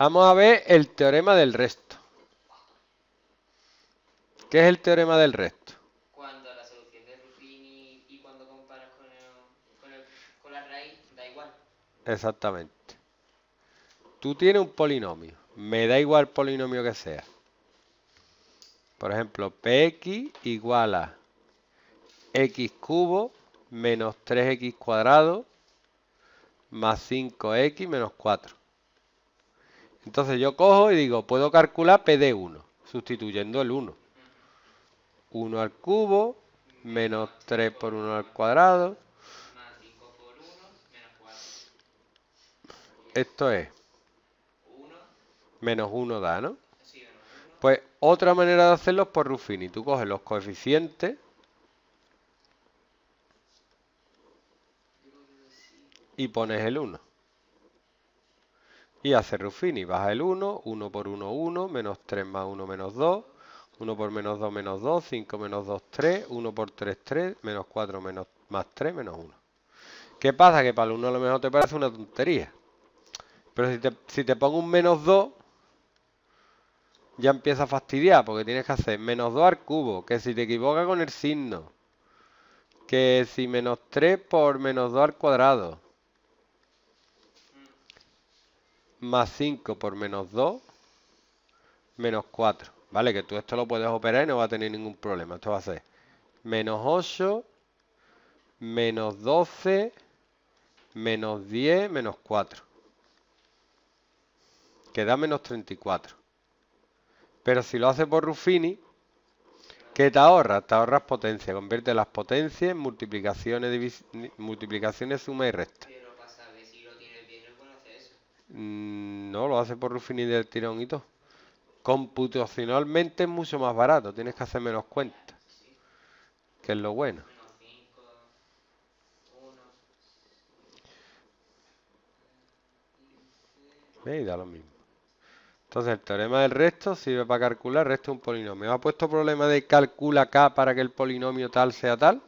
Vamos a ver el teorema del resto. ¿Qué es el teorema del resto? Cuando la solución de Ruffini y cuando comparas con, la raíz, da igual. Exactamente. Tú tienes un polinomio. Me da igual polinomio que sea. Por ejemplo, px igual a x cubo menos 3x cuadrado más 5x menos 4. Entonces yo cojo y digo, puedo calcular P de 1, sustituyendo el 1. 1 al cubo, menos 3 por 1 al cuadrado. Esto es. Menos 1 da, ¿no? Pues otra manera de hacerlo es por Ruffini. Tú coges los coeficientes. Y pones el 1. Y hace Ruffini, baja el 1, 1 por 1, 1, menos 3 más 1, menos 2, 1 por menos 2, menos 2, 5 menos 2, 3, 1 por 3, 3, menos 4, menos, más 3, menos 1. ¿Qué pasa? Que para el 1 a lo mejor te parece una tontería. Pero si te, si te pongo un menos 2, ya empieza a fastidiar, porque tienes que hacer menos 2 al cubo, que si te equivocas con el signo, que si menos 3 por menos 2 al cuadrado, más 5 por menos 2, menos 4. ¿Vale? Que tú esto lo puedes operar y no va a tener ningún problema. Esto va a ser menos 8, menos 12, menos 10, menos 4. Queda menos 34. Pero si lo haces por Ruffini, ¿qué te ahorras? Te ahorras potencia. Convierte las potencias en multiplicaciones, multiplicaciones suma y resta. Mm, no, lo hace por Ruffini del tirón y todo. Computacionalmente es mucho más barato, tienes que hacer menos cuentas. Que es lo bueno. da lo mismo. Entonces el teorema del resto sirve para calcular el resto es un polinomio. ¿Ha puesto problema de calcula k para que el polinomio tal sea tal?